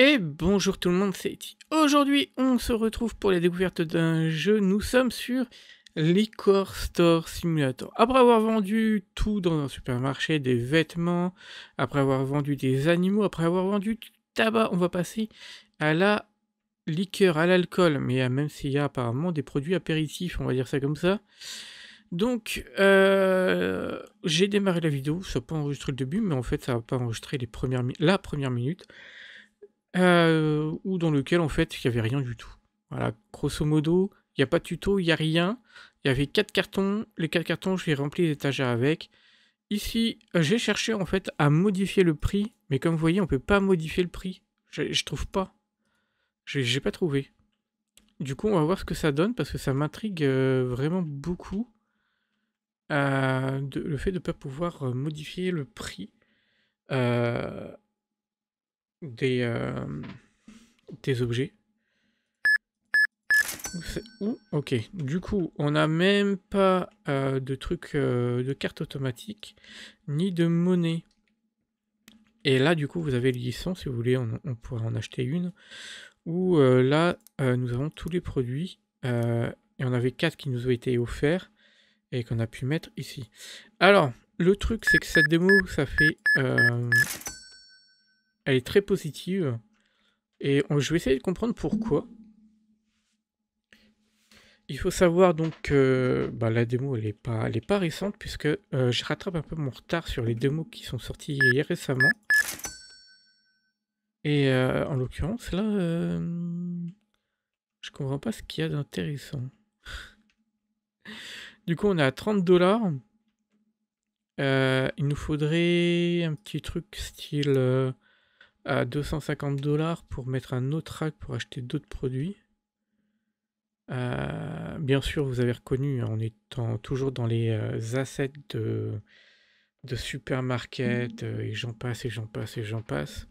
Et bonjour tout le monde, c'est Eti. Aujourd'hui, on se retrouve pour la découverte d'un jeu. Nous sommes sur Liquor Store Simulator. Après avoir vendu tout dans un supermarché, des vêtements, après avoir vendu des animaux, après avoir vendu du tabac, on va passer à la liqueur, à l'alcool. Mais euh, même s'il y a apparemment des produits apéritifs, on va dire ça comme ça. Donc, euh, j'ai démarré la vidéo, ça n'a pas enregistré le début, mais en fait, ça n'a pas enregistré les premières la première minute. Euh, ou dans lequel en fait il n'y avait rien du tout. Voilà, grosso modo, il n'y a pas de tuto, il n'y a rien. Il y avait quatre cartons, les quatre cartons, je j'ai rempli étagères avec. Ici, euh, j'ai cherché en fait à modifier le prix, mais comme vous voyez, on ne peut pas modifier le prix. Je, ne trouve pas. J'ai pas trouvé. Du coup, on va voir ce que ça donne parce que ça m'intrigue euh, vraiment beaucoup le fait de ne pas pouvoir modifier le prix. Euh, des, euh, des objets. Ok. Du coup, on n'a même pas euh, de truc euh, de carte automatique, ni de monnaie. Et là, du coup, vous avez le guisson, si vous voulez, on, pourrait pourra en acheter une. Ou là, nous avons tous les produits. et on avait quatre qui nous ont été offerts et qu'on a pu mettre ici. Alors, le truc, c'est que cette démo, ça fait elle est très positive. Et je vais essayer de comprendre pourquoi. Il faut savoir donc que bah, la démo elle n'est pas, pas récente puisque euh, je rattrape un peu mon retard sur les démos qui sont sorties récemment. Et euh, en l'occurrence là, Je euh, je comprends pas ce qu'il y a d'intéressant. du coup on est à 30 dollars. il nous faudrait un petit truc style à 250 dollars pour mettre un autre rack pour acheter d'autres produits. Euh, bien sûr, vous avez reconnu, on hein, est toujours dans les euh, assets de, de supermarket, euh, et j'en passe, et j'en passe, et j'en passe.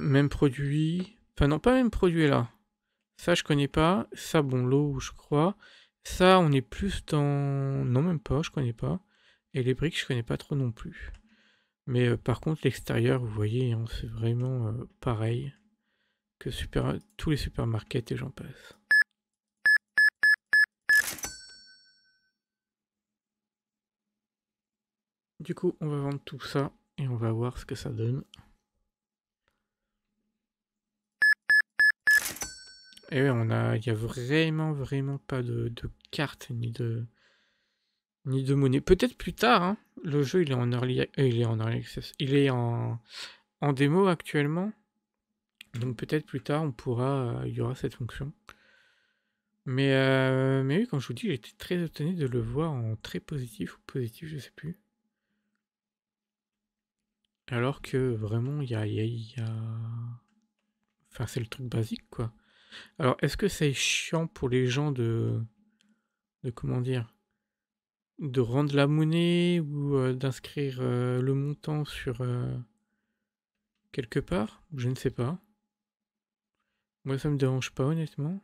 même produit. Enfin, non, pas même produit là. Ça, je connais pas. Ça, bon, l'eau, je crois. Ça, on est plus dans. Non, même pas, je connais pas. Et les briques, je connais pas trop non plus. Mais euh, par contre, l'extérieur, vous voyez, hein, c'est vraiment euh, pareil que tous les supermarkets et j'en passe. Du coup, on va vendre tout ça et on va voir ce que ça donne. Et on a, il n'y a vraiment, vraiment pas de, cartes ni de, ni de monnaie. Peut-être plus tard. Hein. Le jeu, il est en early, il est en early access. Il est en, en démo actuellement. Donc peut-être plus tard, on pourra, euh, il y aura cette fonction. Mais, euh, mais oui, comme je vous dis, j'étais très étonné de le voir en très positif ou positif, je sais plus. Alors que vraiment, il y a, Enfin, c'est le truc basique, quoi. Alors, est-ce que c'est chiant pour les gens de. de comment dire de rendre la monnaie ou euh, d'inscrire euh, le montant sur euh, quelque part, je ne sais pas. Moi ça me dérange pas honnêtement.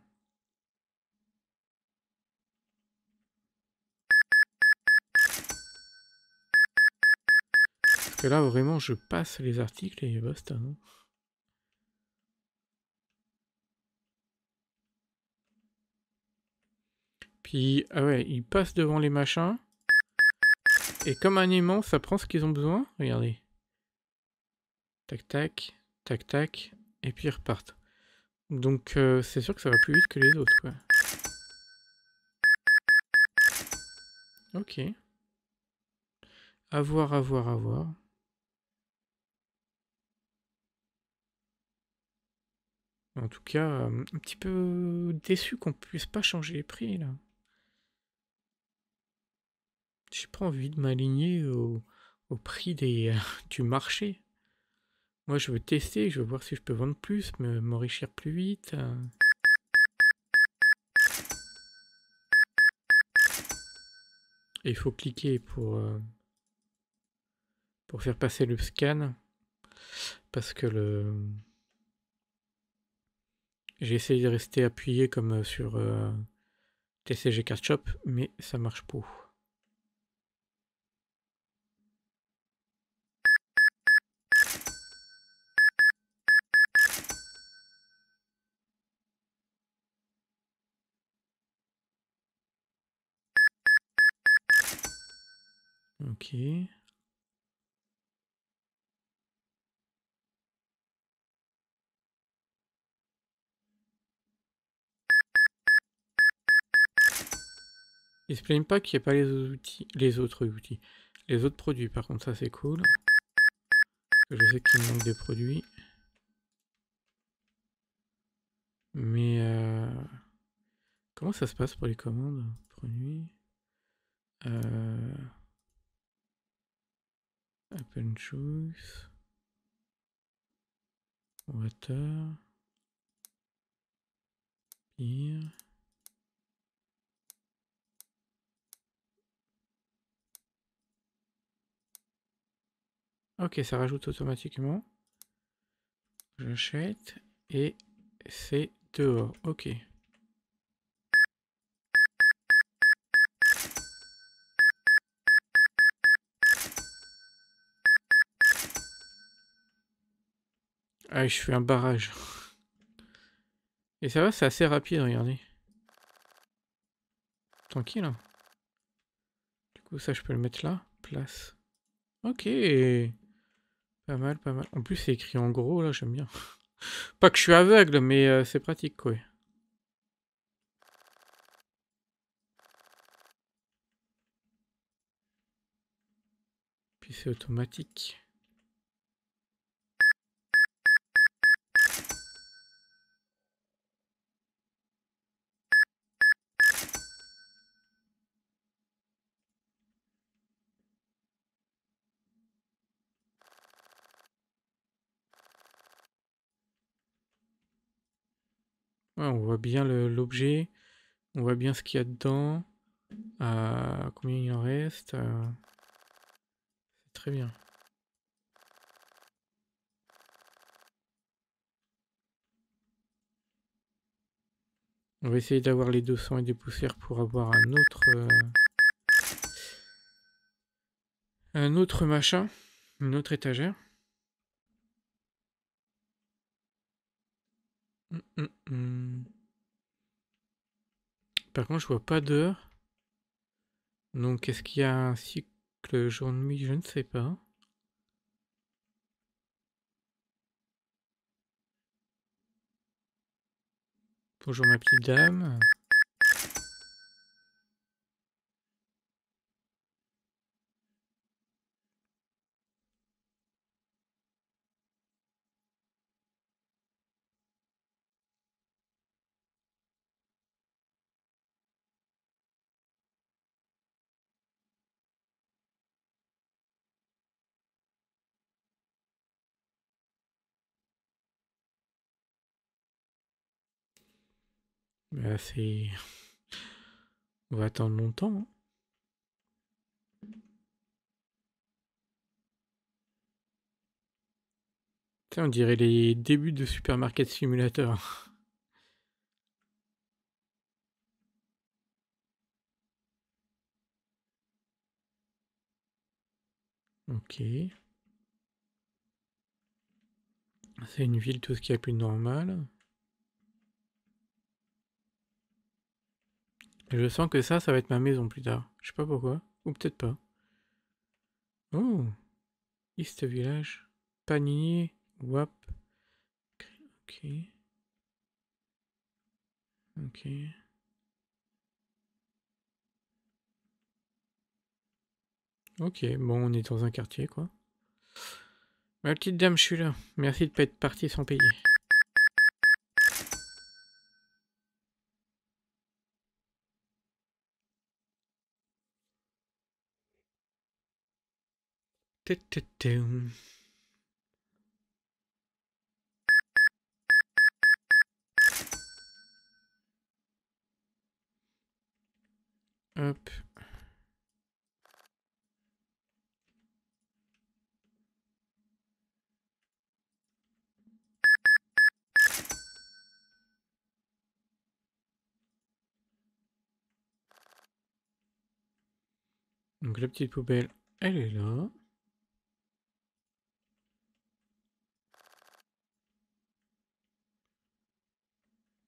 Parce que là vraiment je passe les articles et basta. non ah ouais, ils passent devant les machins. Et comme un aimant, ça prend ce qu'ils ont besoin. Regardez. Tac, tac, tac, tac. Et puis ils repartent. Donc euh, c'est sûr que ça va plus vite que les autres, quoi. Ok. Avoir, voir, à voir, à voir. En tout cas, euh, un petit peu déçu qu'on puisse pas changer les prix, là. J'ai pas envie de m'aligner au, prix des, du marché. Moi, je veux tester, je veux voir si je peux vendre plus, m'enrichir plus vite. Euh. il faut cliquer pour, euh, pour faire passer le scan. Parce que le. J'ai essayé de rester appuyé comme euh, sur TCG Card Shop mais ça marche pas. Ok. ne se pas qu'il n'y ait pas les autres outils, les autres outils, les autres produits. Par contre, ça c'est cool. Je sais qu'il manque des produits. Mais euh, comment ça se passe pour les commandes Produits. Euh, juice, Water, beer. Ok, ça rajoute automatiquement. J'achète et c'est dehors. Ok. Ah, je fais un barrage. Et ça va, c'est assez rapide, regardez. Tranquille. Hein. Du coup, ça, je peux le mettre là. Place. Ok. Pas mal, pas mal. En plus, c'est écrit en gros, là, j'aime bien. pas que je suis aveugle, mais euh, c'est pratique, quoi. Puis c'est automatique. on voit bien l'objet, on voit bien ce qu'il y a dedans, euh, combien il en reste. Euh, c'est très bien. On va essayer d'avoir les 200 et des poussières pour avoir un autre... Euh, un autre machin, une autre étagère. Mm, mm, mm. Par contre, je vois pas d'heure. Donc, est-ce qu'il y a un cycle jour-nuit Je ne sais pas. Bonjour ma petite dame. Bah, c'est. On va attendre longtemps. Hein. Tiens, on dirait les débuts de Supermarket Simulator. Ok. C'est une ville tout ce qui a plus normal. Je sens que ça, ça va être ma maison plus tard. Je sais pas pourquoi. Ou peut-être pas. Oh East Village. Panini. Wap. Ok. Ok. Ok, bon, on est dans un quartier, quoi. Ma petite dame, je suis là. Merci de pas être parti sans payer. Hop. Donc la petite poubelle, elle est là.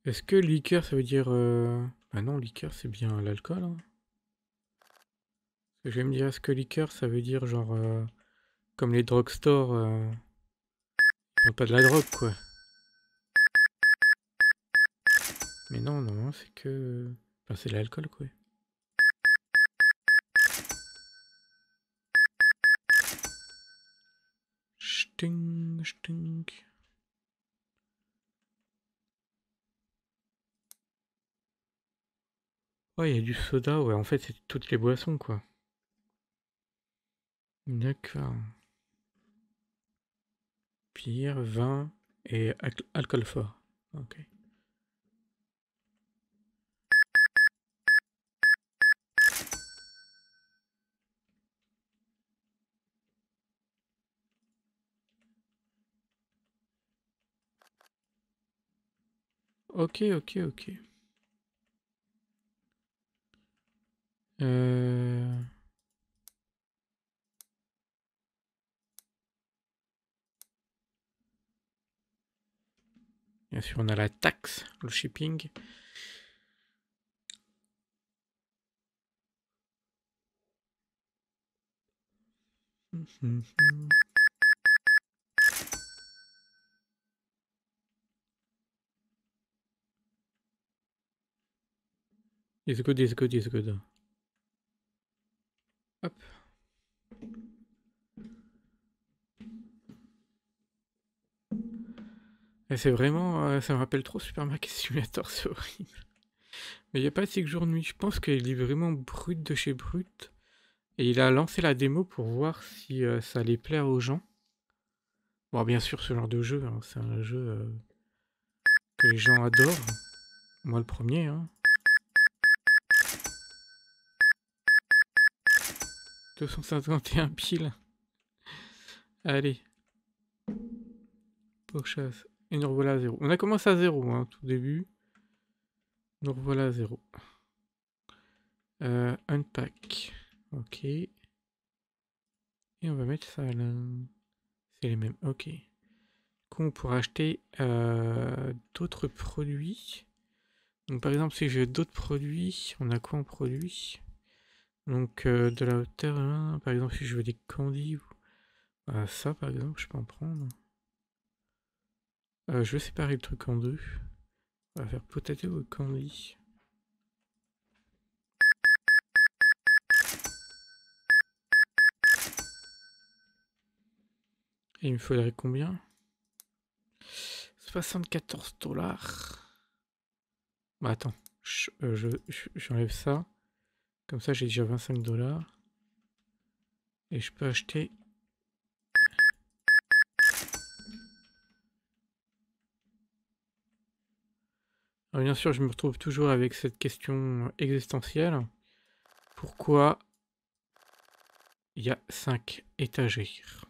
Est-ce que liqueur, ça veut dire... Ah non, liqueur, c'est bien l'alcool. Hein. Je vais me dire, est-ce que liqueur, ça veut dire genre... Euh, comme les drugstores... Euh, pas de la drogue, quoi. Mais non, non, c'est que... Enfin, c'est l'alcool, quoi. Sting, sting... Ouais, il y a du soda, ouais, en fait, c'est toutes les boissons, quoi. D'accord. Pire, vin et alcool fort. Ok. Ok, ok, ok. Euh... Bien sûr, on a la taxe, le shipping. It's good, it's good, it's good c'est vraiment... Euh, ça me rappelle trop Supermarket Simulator, c'est horrible. Mais il n'y a pas six jours jour-nuit. Je pense qu'il est vraiment brut de chez brut. Et il a lancé la démo pour voir si euh, ça allait plaire aux gens. Bon, bien sûr, ce genre de jeu, hein, c'est un jeu euh, que les gens adorent. Moi le premier. Hein. 251 piles. Allez. chasse Et nous revoilà à zéro. On a commencé à zéro, hein, tout début. Nous revoilà à zéro. Euh, unpack. Ok. Et on va mettre ça là. C'est les mêmes. Ok. qu'on pourra acheter euh, d'autres produits. Donc, par exemple, si j'ai d'autres produits, on a quoi en produit donc euh, de la hauteur, hein, par exemple, si je veux des candies, ou euh, ça par exemple, je peux en prendre. Euh, je vais séparer le truc en deux. On va faire potato vos candy. Et il me faudrait combien 74 dollars. Bah attends, j'enlève je, ça. Comme ça, j'ai déjà 25 dollars. Et je peux acheter... bien sûr, je me retrouve toujours avec cette question existentielle. Pourquoi il y a 5 étagères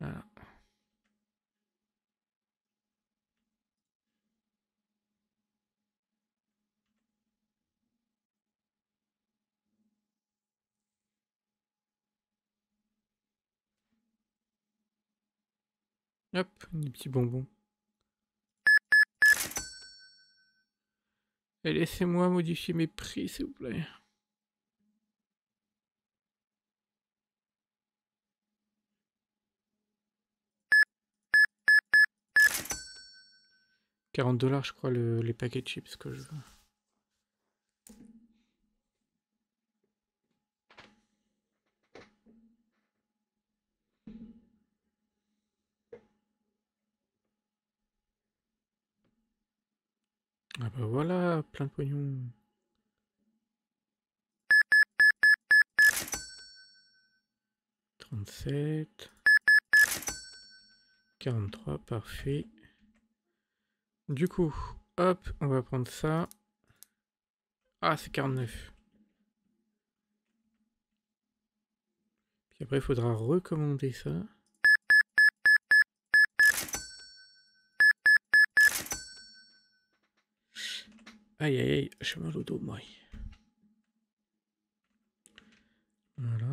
voilà. Hop, des petits bonbons. Et laissez-moi modifier mes prix, s'il vous plaît. $40 dollars, je crois le, les paquets de chips que je veux. Ah bah voilà, plein de pognon 37... 43, parfait. Du coup, hop, on va prendre ça. Ah, c'est 49. Puis après, il faudra recommander ça. Aïe, aïe, aïe, chemin mal au dos, moi. Voilà.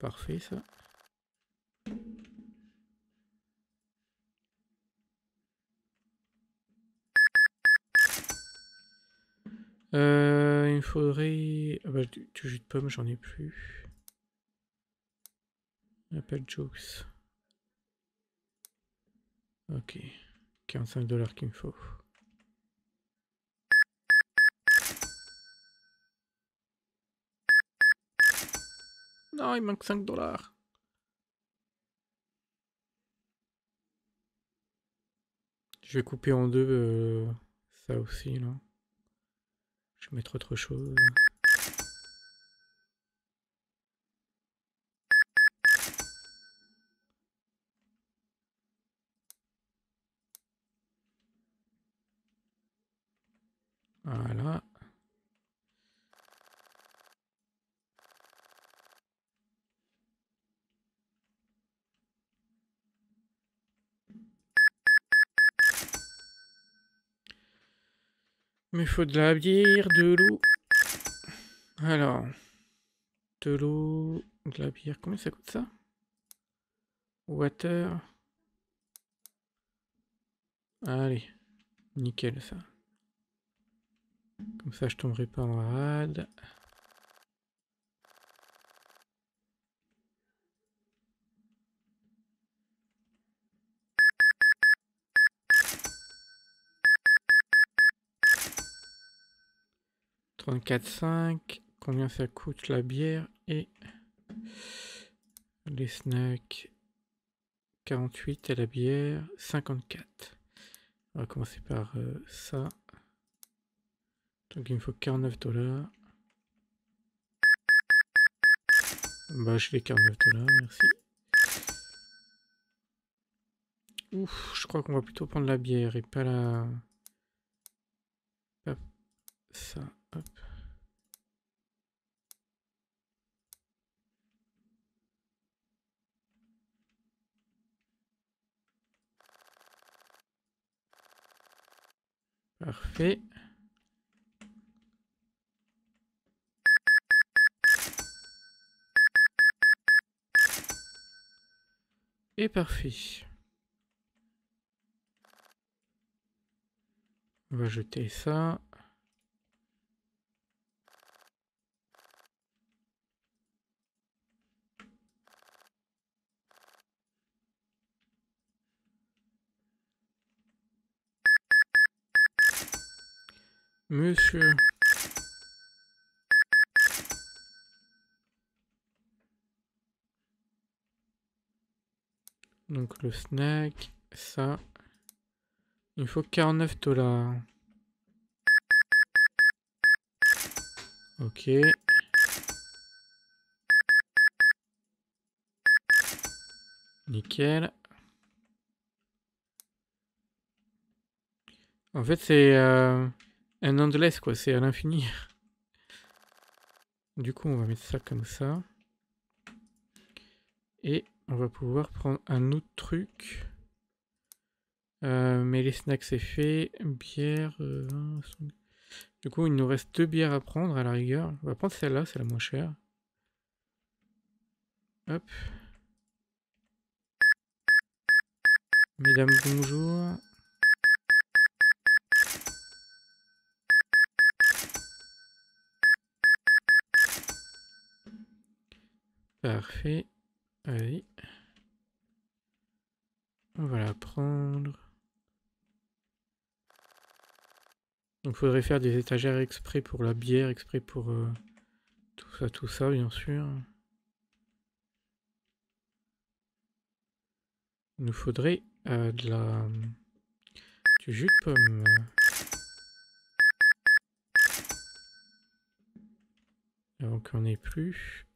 Parfait, ça. Euh, il me faudrait... Ah bah, du, jus de pomme, j'en ai plus. Appel jokes. Ok. 45 dollars qu'il me faut. Non, il manque 5 dollars. Je vais couper en deux euh, ça aussi, là. Je vais mettre autre chose. Mais faut de la bière, de l'eau. Alors. De l'eau, de la bière. Combien ça coûte ça Water. Allez. Nickel ça. Comme ça je tomberai pas en rade. 34,5. Combien ça coûte la bière et les snacks 48 et la bière 54. On va commencer par euh, ça. Donc il me faut 49 dollars. Bah je les 49 dollars, merci. Ouf, je crois qu'on va plutôt prendre la bière et pas la... ça, hop. Parfait. Et parfait. On va jeter ça. Monsieur. Donc le snack, ça. Il faut 49 dollars. Ok. Nickel. En fait, c'est... Euh, un endless, quoi, c'est à l'infini. Du coup, on va mettre ça comme ça. Et on va pouvoir prendre un autre truc. Euh, mais les snacks, c'est fait. Bière, euh, Du coup, il nous reste deux bières à prendre à la rigueur. On va prendre celle-là, c'est la moins chère. Hop. Mesdames, bonjour. Parfait. Allez. On va la prendre. Donc faudrait faire des étagères exprès pour la bière, exprès pour euh, tout ça, tout ça, bien sûr. Il nous faudrait euh, de la... du jus de pomme. Donc on n'est plus.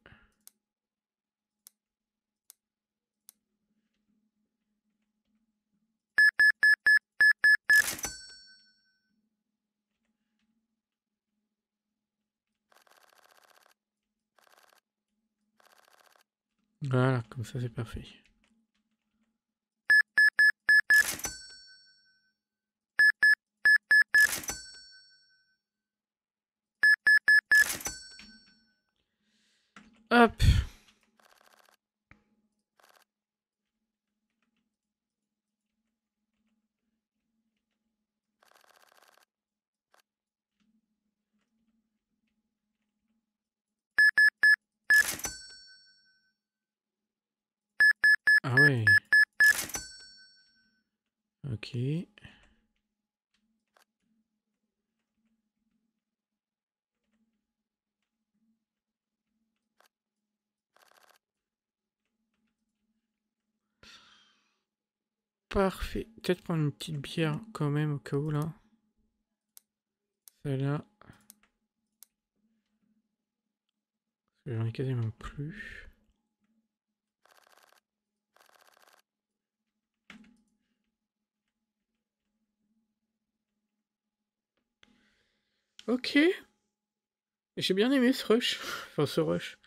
Voilà, comme ça c'est parfait. Parfait. Peut-être prendre une petite bière quand même au cas où là. Celle-là. J'en ai quasiment plus. Ok. J'ai bien aimé ce rush. Enfin, ce rush.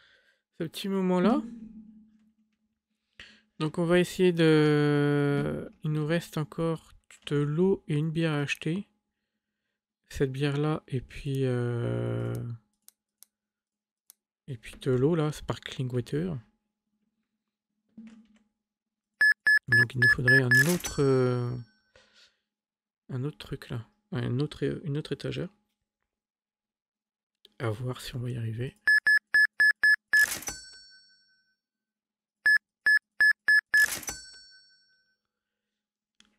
Ce petit moment-là. Donc, on va essayer de. Il nous reste encore de l'eau et une bière à acheter. Cette bière-là, et puis. Euh, et puis de l'eau, là, sparkling water. Donc, il nous faudrait un autre. Euh, un autre truc, là. autre, une autre étagère. À voir si on va y arriver.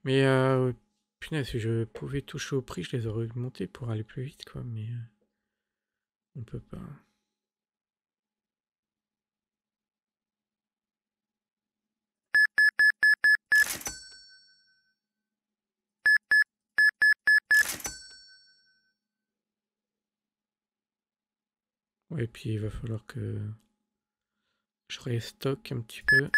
Mais euh, punaise, si je pouvais toucher au prix, je les aurais augmentés pour aller plus vite, quoi. Mais euh, on peut pas. Et puis il va falloir que je restocke un petit peu.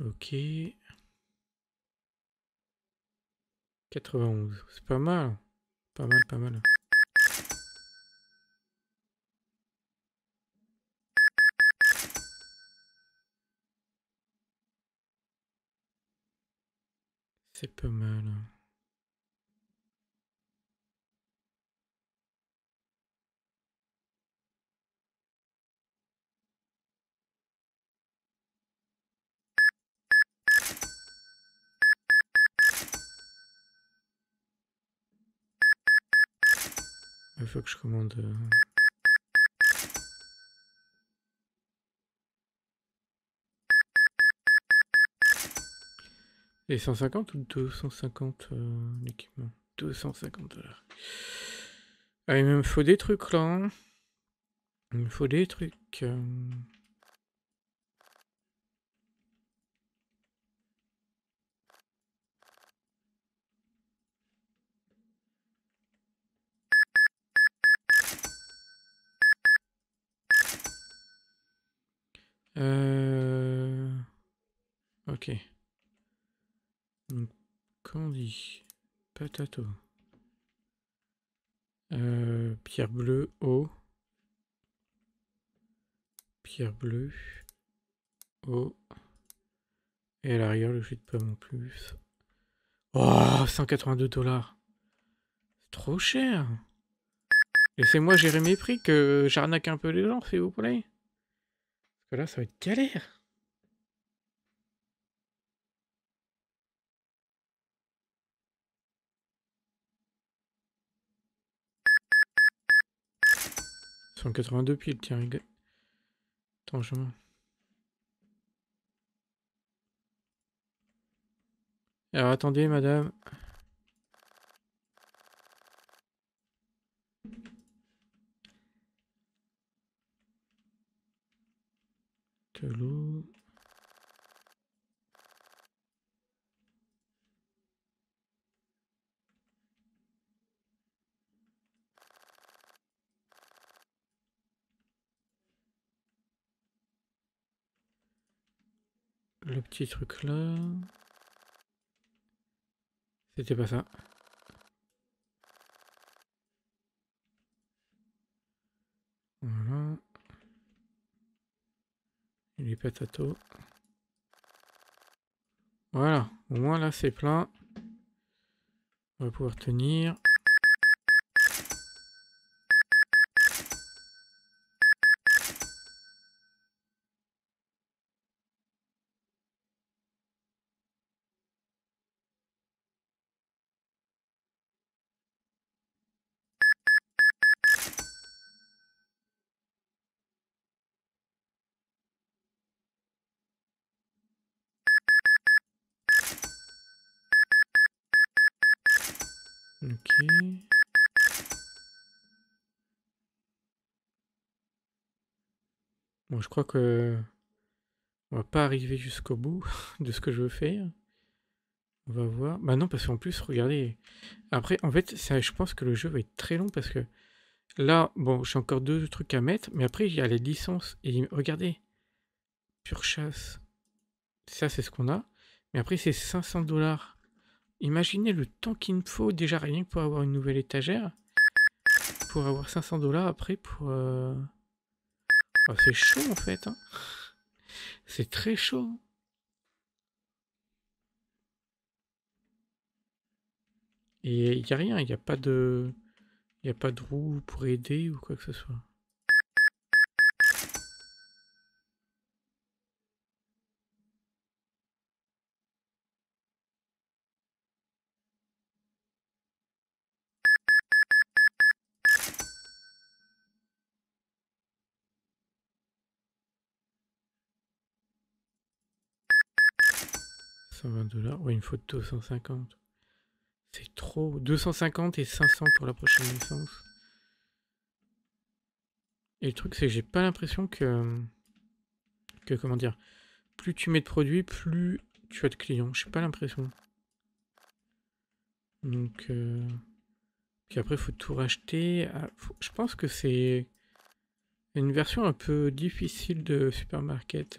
Ok. 91. C'est pas mal. Pas mal, pas mal. C'est pas mal. que je commande. Et euh. 150 ou 250 l'équipement 250 heures il me faut des trucs là. Hein. Il me faut des trucs. Euh. Euh... Ok. Donc, candy, patato, euh, pierre bleue, eau, pierre bleue, eau, et à l'arrière le jus de pomme en plus. Oh, 182 dollars. trop cher. Et c'est moi gérer mes prix que j'arnaque un peu les gens, s'il vous plaît. Parce que là, ça va être galère. 182 piles, tiens. Il... Attends, je... Alors attendez, madame. Le petit truc là. C'était pas ça. les Voilà, au moins là c'est plein. On va pouvoir tenir. Bon, je crois que on va pas arriver jusqu'au bout de ce que je veux faire. On va voir. Bah non, parce qu'en plus, regardez. Après, en fait, je pense que le jeu va être très long parce que là, bon, j'ai encore deux trucs à mettre, mais après, il y a les licences. Et regardez, pure chasse. Ça, c'est ce qu'on a. Mais après, c'est 500 dollars. Imaginez le temps qu'il me faut déjà rien que pour avoir une nouvelle étagère. Pour avoir 500 dollars après pour... Euh, ah, c'est chaud en fait. Hein. C'est très chaud. Et il n'y a rien, il n'y a pas de. Il n'y a pas de roue pour aider ou quoi que ce soit. 120 dollars. Ouais, il me faut 250. C'est trop. 250 et 500 pour la prochaine licence. Et le truc, c'est que j'ai pas l'impression que... Que, comment dire... Plus tu mets de produits, plus tu as de clients. J'ai pas l'impression. Donc... Euh, puis après, faut tout racheter. Ah, je pense que c'est... Une version un peu difficile de supermarket.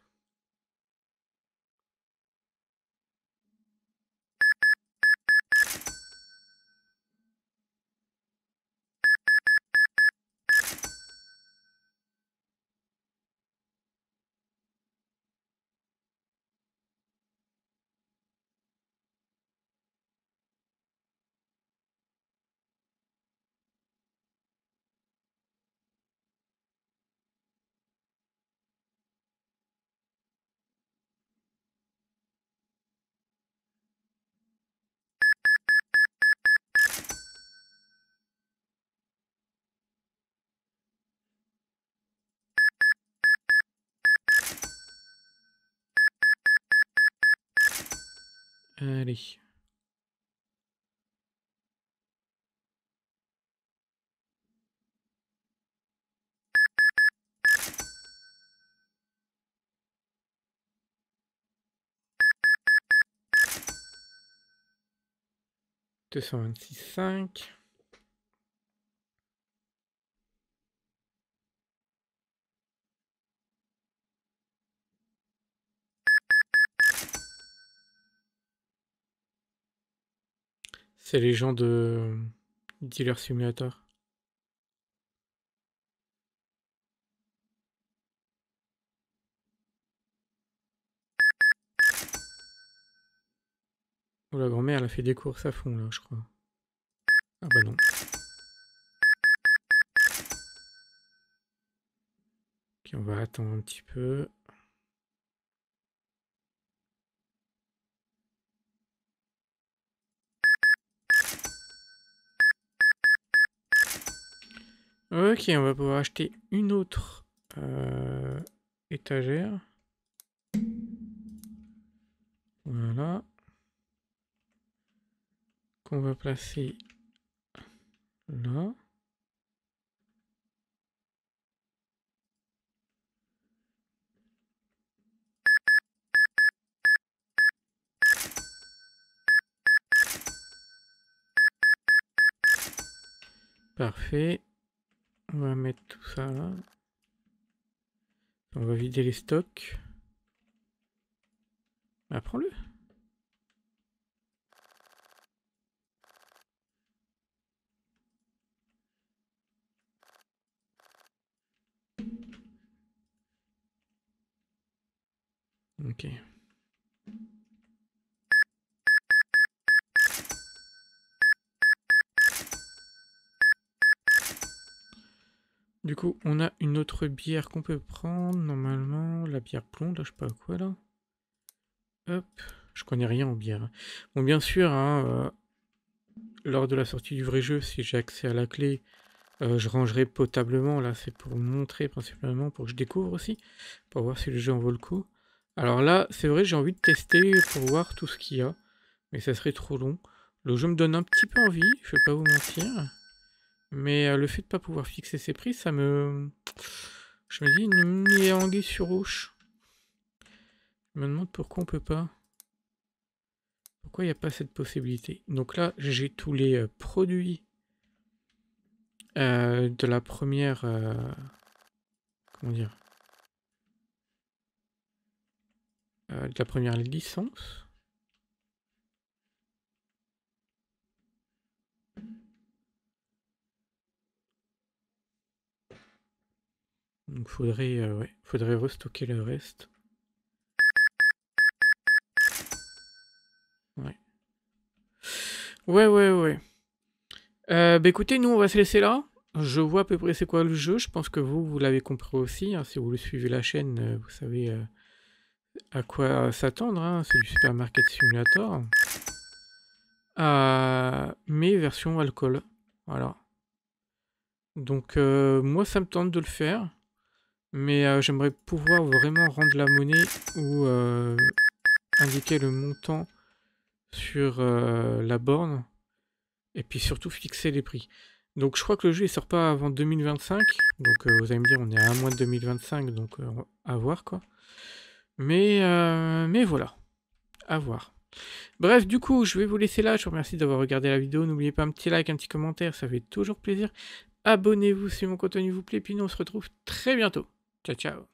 Allez. Deux cent vingt-six cinq. C'est les gens de Dealer Simulator. Oh, la grand-mère, elle a fait des courses à fond, là, je crois. Ah bah non. Ok, on va attendre un petit peu. Ok, on va pouvoir acheter une autre euh, étagère. Voilà. Qu'on va placer là. Parfait. On va mettre tout ça là. On va vider les stocks. apprends bah, le Ok. Du coup, on a une autre bière qu'on peut prendre, normalement, la bière plomb. là, je sais pas quoi, là. Hop, je connais rien en bière. Bon, bien sûr, hein, euh, lors de la sortie du vrai jeu, si j'ai accès à la clé, euh, je rangerai potablement, là, c'est pour montrer principalement, pour que je découvre aussi, pour voir si le jeu en vaut le coup. Alors là, c'est vrai, j'ai envie de tester pour voir tout ce qu'il y a, mais ça serait trop long. Le jeu me donne un petit peu envie, je vais pas vous mentir. Mais euh, le fait de ne pas pouvoir fixer ses prix, ça me... Je me dis, il est anguille sur rouge. Je me demande pourquoi on peut pas... Pourquoi il n'y a pas cette possibilité Donc là, j'ai tous les euh, produits euh, de la première... comment dire De la première licence. Donc faudrait, euh, ouais, faudrait restocker le reste. Ouais. Ouais, ouais, ouais. Euh, bah écoutez, nous on va se laisser là. Je vois à peu près c'est quoi le jeu. Je pense que vous, vous l'avez compris aussi. Hein. Si vous le suivez la chaîne, euh, vous savez à quoi s'attendre. Hein. C'est du supermarket simulator. Euh, mais version alcool. Voilà. Donc moi ça me tente de le faire. Mais euh, j'aimerais pouvoir vraiment rendre la monnaie ou euh, indiquer le montant sur euh, la borne. Et puis surtout fixer les prix. Donc je crois que le jeu ne sort pas avant 2025. Donc vous allez me dire on est à un mois de 2025, donc à voir quoi. Mais, mais voilà, à voir. Bref, du coup, je vais vous laisser là. Je vous remercie d'avoir regardé la vidéo. N'oubliez pas un petit like, un petit commentaire, ça fait toujours plaisir. Abonnez-vous si mon contenu vous plaît. Puis nous, on se retrouve très bientôt. Ciao, ciao.